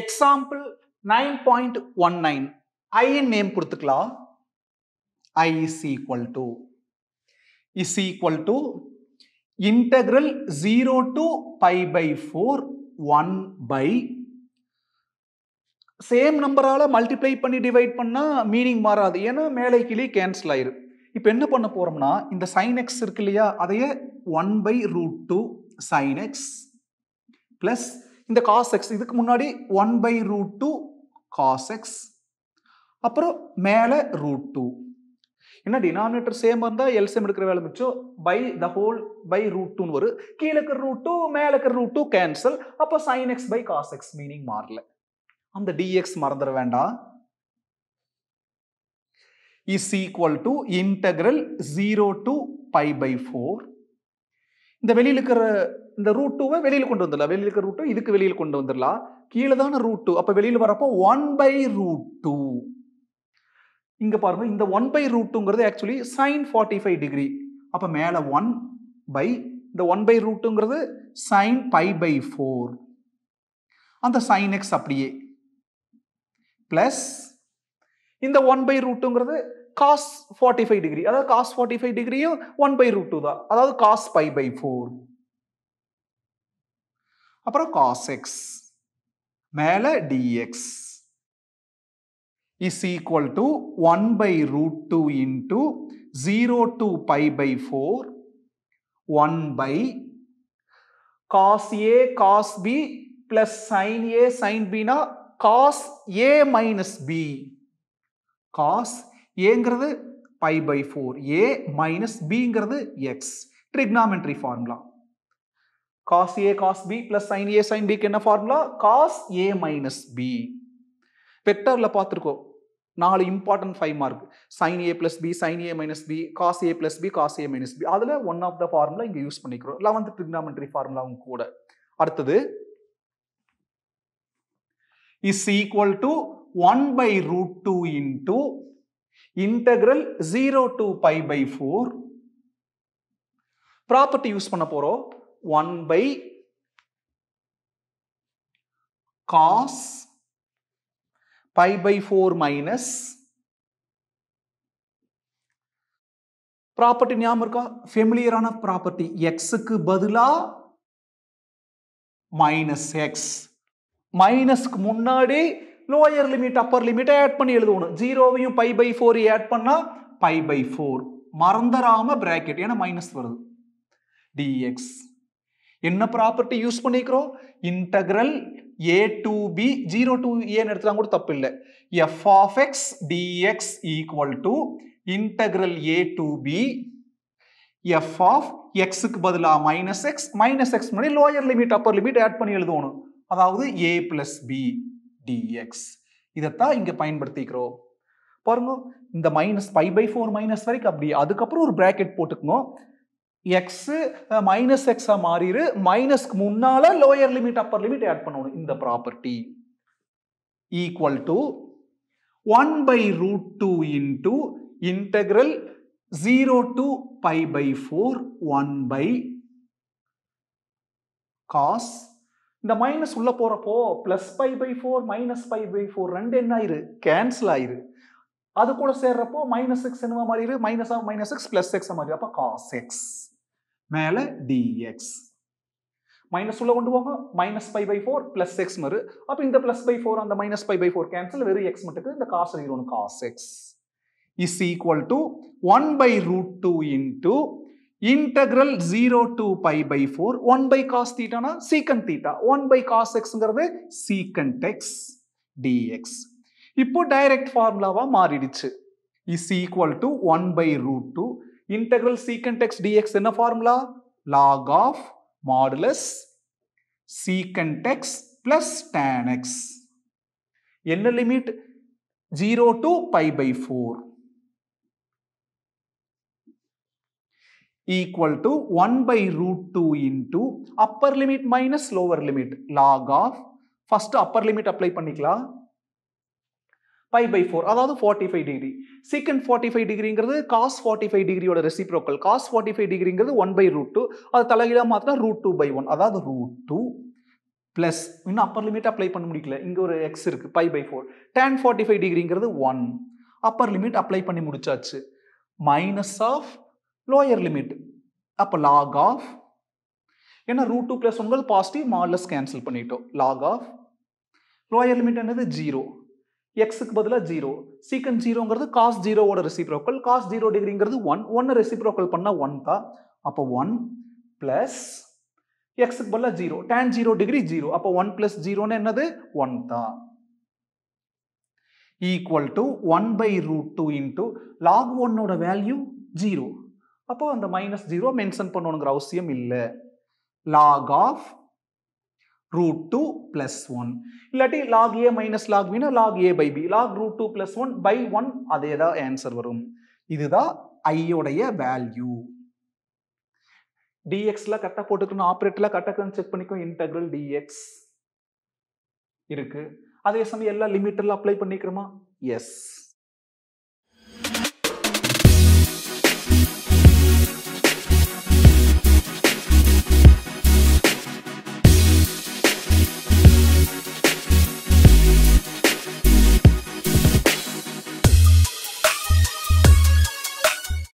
Example nine point one nine IN name கொடுத்துக்கலாம் I is equal to is equal to integral zero to pi by four one by same நம்பரால் multiply பண்ணி divide பண்ணால் meaning மாறாது ஏன்னா மேலே கீழே cancel ஆயிரு இப்போ என்ன பண்ண போகிறோம்னா இந்த சைன் எக்ஸ் இருக்கு இல்லையா அதையே one by root two sine x plus இந்த காஸ் எக்ஸ் இதுக்கு முன்னாடி one by root two cos x அப்புறம் மேலே ரூட் டூ என்ன டினாமினேட்டர் சேம் இருந்தால் எல்சிஎம் எடுக்கிற வேலை மிச்சம் by the whole by root டூன்னு வரும் கீழே ரூட் டூ மேலே ரூட் டூ கேன்சல் அப்போ sine x by cos x meaning மாறல அந்த டிஎக்ஸ் மறந்துட வேண்டாம் is equal to integral zero to pi by four இந்த வெளியில் இருக்கிற இந்த ரூட் டூவை வெளியில் கொண்டு வந்துடலாம் வெளியில் இருக்கிற ரூட் இதுக்கு வெளியில் கொண்டு வந்துடலாம் கீழே தானே ரூட் டூ அப்போ வெளியில் வரப்போ ஒன் பை ரூட் டூ இங்கே பாருங்க இந்த ஒன் பை ரூட் டூங்கிறது actually sine forty five degree அப்போ மேலே ஒன் பை இந்த ஒன் பை ரூட்டுங்கிறது சைன் பை பை ஃபோர் அந்த சைன் எக்ஸ் அப்படியே ப்ளஸ் இந்த ஒன் பை ரூட்டுங்கிறது காஸ் ஃபார்ட்டி ஃபைவ் டிகிரி அதாவது காஸ் ஃபார்ட்டி ஃபைவ் டிகிரியும் ஒன் பை ரூட் டூ தான் அதாவது காஸ் பை பை ஃபோர் அப்புறம் காஸ் எக்ஸ் மேலே dx is equal to one by root two into zero to pi by four one by cos A cos B plus sine A sine பினா cos A minus B cos ஏங்கிறது pi by four A minus பிங்கிறது x trigonometry formula cos A cos B plus sin A sin B க்கு என்ன formula? cos A minus B வெக்டரில் பார்த்துருக்கோம் நாலு important 5 mark. sin A plus B sin A minus B cos A plus B cos A minus B அதில் one of the formula இங்கே use பண்ணிக்கிறோம் trigonometry formula ஃபார்முலாவும் கூட அடுத்தது is equal to one by root two into integral zero to pi by four property use பண்ண போகிறோம் one by cos pi by four minus property ஞாபகம் இருக்கா ஃபெமிலியரான property எக்ஸுக்கு பதிலாக மைனஸ் எக்ஸ் மைனஸ்க்கு முன்னாடி லோயர் லிமிட் அப்பர் லிமிட்டை ஆட் பண்ணி எழுதணும் ஜீரோவையும் பை பை ஃபோர் ஆட் பண்ணால் பை பை ஃபோர் மறந்துடாம பிராக்கெட் ஏன்னா மைனஸ் வருது டிஎக்ஸ் என்ன ப்ராப்பர்ட்டி யூஸ் பண்ணிக்கிறோம் integral A to B zero to ஏன்னு எடுத்துலாம் கூட தப்பு இல்லை f of x dx equal to integral A to B f of எக்ஸுக்கு பதிலாக மைனஸ் எக்ஸ் மைனஸ் எக்ஸ் மாதிரி lower limit upper limit add பண்ணி எழுதுவோம் அதாவது ஏ பிளஸ் பி டிஎக்ஸ் இதைத்தான் இங்கே பயன்படுத்திக்கிறோம் பாருங்க இந்த minus pi by four minus வரைக்கும் அப்படி அதுக்கப்புறம் ஒரு ப்ராக்கெட் போட்டுக்கணும் எக்ஸு மைனஸ் எக்ஸாக மாறிடு மைனஸ்க்கு முன்னால் lower limit upper limit add பண்ணணும் இந்த property equal to one by root two into integral zero to pi by four one by cos இந்த மைனஸ் உள்ள போறப்போ plus pi by four minus pi by four ரெண்டு என்ன ஆயிரு கேன்சல் ஆயிரு அது கூட சேர்றப்போ மைனஸ் எக்ஸ் என்னவா மாறிடு minus of minus six plus x மாறிடு அப்போ காஸ் எக்ஸ் மேலே டிஎக்ஸ் மைனஸ் உள்ள கொண்டு போங்க minus pi by four plus x மறு அப்போ இந்த பிளஸ் பை ஃபோர் அந்த minus pi by four cancel வெறும் எக்ஸ் மட்டுக்கு இந்த காசு இருக்கணும் cos x is equal to one by root two into integral zero to pi by four one by cos தீட்டானா secant theta one by cos எக்ஸுங்கிறது secant x dx இப்போ direct ஃபார்முலாவாக மாறிடுச்சு is equal to one by root two integral secant x dx என்ன formula log of modulus secant x plus tan x என்ன limit zero to pi by four equal to 1 by root 2 into upper limit minus lower limit log of first upper limit apply பண்ணிக்கலாம் pi by four அதாவது forty five degree secant forty five டிகிரிங்கிறது cos forty five டிகிரியோட reciprocal cos forty five டிகிரிங்கிறது one by root two அது தலைகீழாக மாத்தினா root two by one அதாவது root two plus இன்னும் அப்பர் லிமிட் அப்ளை பண்ண முடியல இங்கே ஒரு எக்ஸ் இருக்குது pi by four tan forty five டிகிரிங்கிறது ஒன் அப்பர் லிமிட் அப்ளை பண்ணி முடிச்சாச்சு மைனஸ் ஆஃப் லோயர் லிமிட் அப்போ லாக் ஆஃப் ஏன்னா ரூட் டூ ப்ளஸ் ஒன்பது பாசிட்டிவ் மாடலஸ் கேன்சல் பண்ணிட்டோம் லாக் ஆஃப் லோயர் லிமிட் என்னது ஜீரோ எக்ஸுக்கு பதிலாக ஜீரோ சீக்கன் ஜீரோங்கிறது காஸ் ஜீரோவோட ரெசிப்ரோக்கல் காஸ் ஜீரோ டிகிரிங்கிறது ஒன் ஒன்று ரெசிப்ரோக்கல் பண்ணால் ஒன் தான் அப்போ ஒன் ப்ளஸ் எக்ஸுக்கு பதிலாக zero tan zero degree zero அப்போ ஒன் ப்ளஸ் ஜீரோன்னு என்னது ஒன் தான் equal to one by root two into log ஒன்னோட வேல்யூ ஜீரோ அப்போ அந்த மைனஸ் ஜீரோ மென்ஷன் பண்ணணுங்கிற அவசியம் இல்லை log of root two plus one இல்லாட்டி லாக் ஏ மைனஸ் லாக் பின்னா log A by B log root two plus one by one அதே தான் ஆன்சர் வரும் இதுதான் ஐயோடைய வேல்யூ டிஎக்ஸ்லாம் கரெக்டாக போட்டுக்கணும் ஆப்ரேட்டர்லாம் கரெக்டாக செக் பண்ணிக்கணும் இன்டெக்ரல் டிஎக்ஸ் இருக்கு அதே சமயம் எல்லா லிமிட்டெல்லாம் அப்ளை பண்ணிக்கிறோமா எஸ்